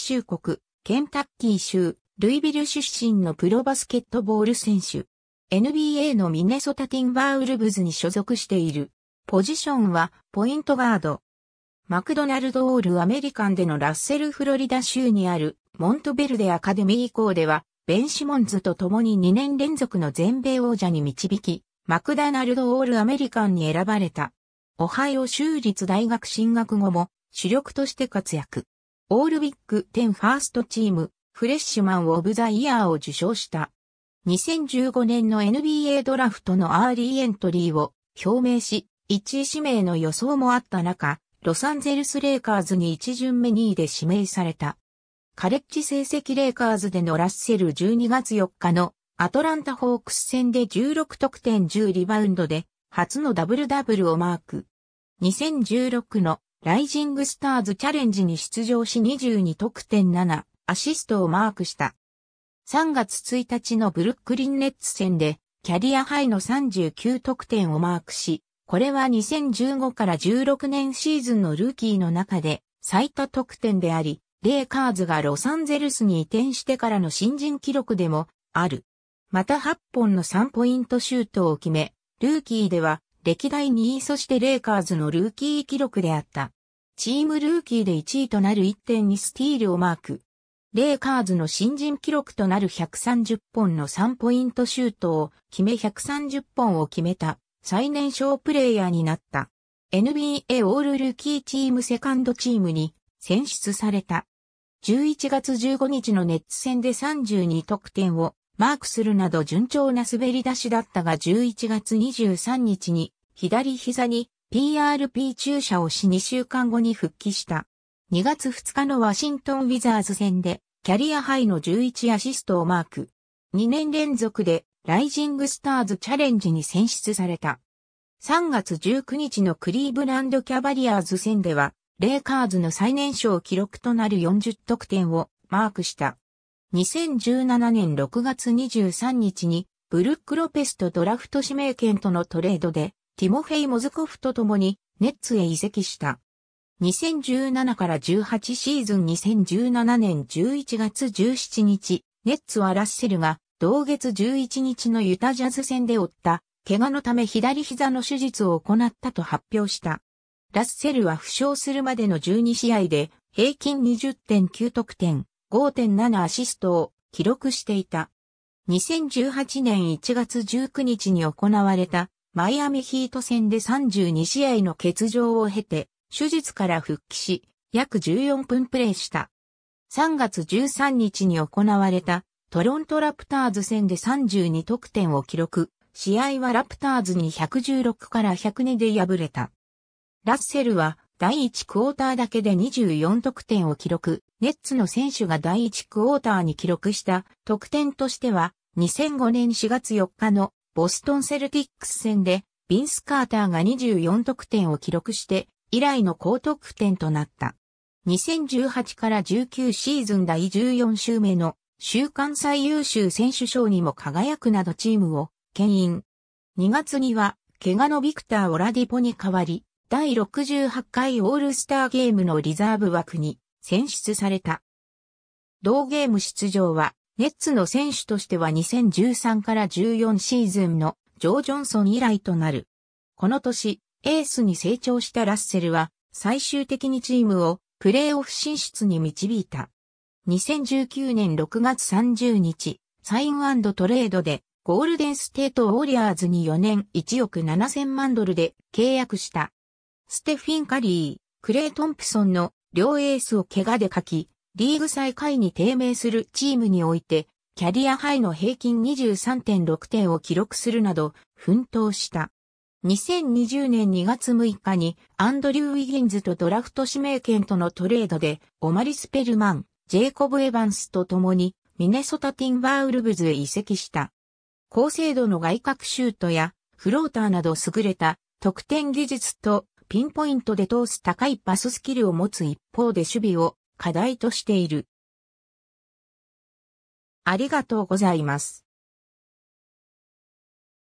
州国、ケンタッキー州、ルイビル出身のプロバスケットボール選手。NBA のミネソタティンバーウルブズに所属している。ポジションは、ポイントガード。マクドナルドオールアメリカンでのラッセルフロリダ州にある、モントベルデアカデミー校では、ベン・シモンズと共に2年連続の全米王者に導き、マクダナルドオールアメリカンに選ばれた。オハイオ州立大学進学後も主力として活躍。オールビッグ10ファーストチーム、フレッシュマンオブザイヤーを受賞した。2015年の NBA ドラフトのアーリーエントリーを表明し、1位指名の予想もあった中、ロサンゼルスレイカーズに1巡目2位で指名された。カレッジ成績レイカーズでのラッセル12月4日のアトランタホークス戦で16得点10リバウンドで初のダブルダブルをマーク。2016のライジングスターズチャレンジに出場し22得点7アシストをマークした。3月1日のブルックリンネッツ戦でキャリアハイの39得点をマークし、これは2015から16年シーズンのルーキーの中で最多得点であり、レイカーズがロサンゼルスに移転してからの新人記録でもある。また8本の3ポイントシュートを決め、ルーキーでは歴代2位そしてレイカーズのルーキー記録であった。チームルーキーで1位となる1.2スティールをマーク。レイカーズの新人記録となる130本の3ポイントシュートを決め130本を決めた最年少プレイヤーになった。NBA オールルーキーチームセカンドチームに選出された。11月15日のネッツ戦で32得点をマークするなど順調な滑り出しだったが11月23日に左膝に t r p 注射をし2週間後に復帰した。2月2日のワシントン・ウィザーズ戦で、キャリアハイの11アシストをマーク。2年連続で、ライジングスターズチャレンジに選出された。3月19日のクリーブランドキャバリアーズ戦では、レイカーズの最年少記録となる40得点をマークした。2017年6月23日に、ブルック・ロペスとドラフト指名権とのトレードで、ティモフェイ・モズコフと共にネッツへ移籍した。2017から18シーズン2017年11月17日、ネッツはラッセルが同月11日のユタジャズ戦で負った怪我のため左膝の手術を行ったと発表した。ラッセルは負傷するまでの12試合で平均20.9得点、5.7アシストを記録していた。2018年1月19日に行われたマイアミヒート戦で32試合の欠場を経て、手術から復帰し、約14分プレーした。3月13日に行われたトロントラプターズ戦で32得点を記録。試合はラプターズに116から102で敗れた。ラッセルは第1クォーターだけで24得点を記録。ネッツの選手が第1クォーターに記録した得点としては2005年4月4日のボストンセルティックス戦で、ビンス・カーターが24得点を記録して、以来の高得点となった。2018から19シーズン第14週目の週間最優秀選手賞にも輝くなどチームを牽引。2月には、怪我のビクター・オラディポに代わり、第68回オールスターゲームのリザーブ枠に選出された。同ゲーム出場はネッツの選手としては2013から14シーズンのジョー・ジョンソン以来となる。この年、エースに成長したラッセルは最終的にチームをプレーオフ進出に導いた。2019年6月30日、サイントレードでゴールデンステート・ウォリアーズに4年1億7000万ドルで契約した。ステフィン・カリー、クレイ・トンプソンの両エースを怪我で書き、リーグ最下位に低迷するチームにおいて、キャリアハイの平均23.6点を記録するなど、奮闘した。2020年2月6日にアンドリュー・ウィギンズとドラフト指名権とのトレードでオマリ・スペルマン、ジェイコブ・エヴァンスと共にミネソタ・ティンバーウルブズへ移籍した。高精度の外角シュートやフローターなど優れた得点技術とピンポイントで通す高いパススキルを持つ一方で守備を課題としている。ありがとうございます。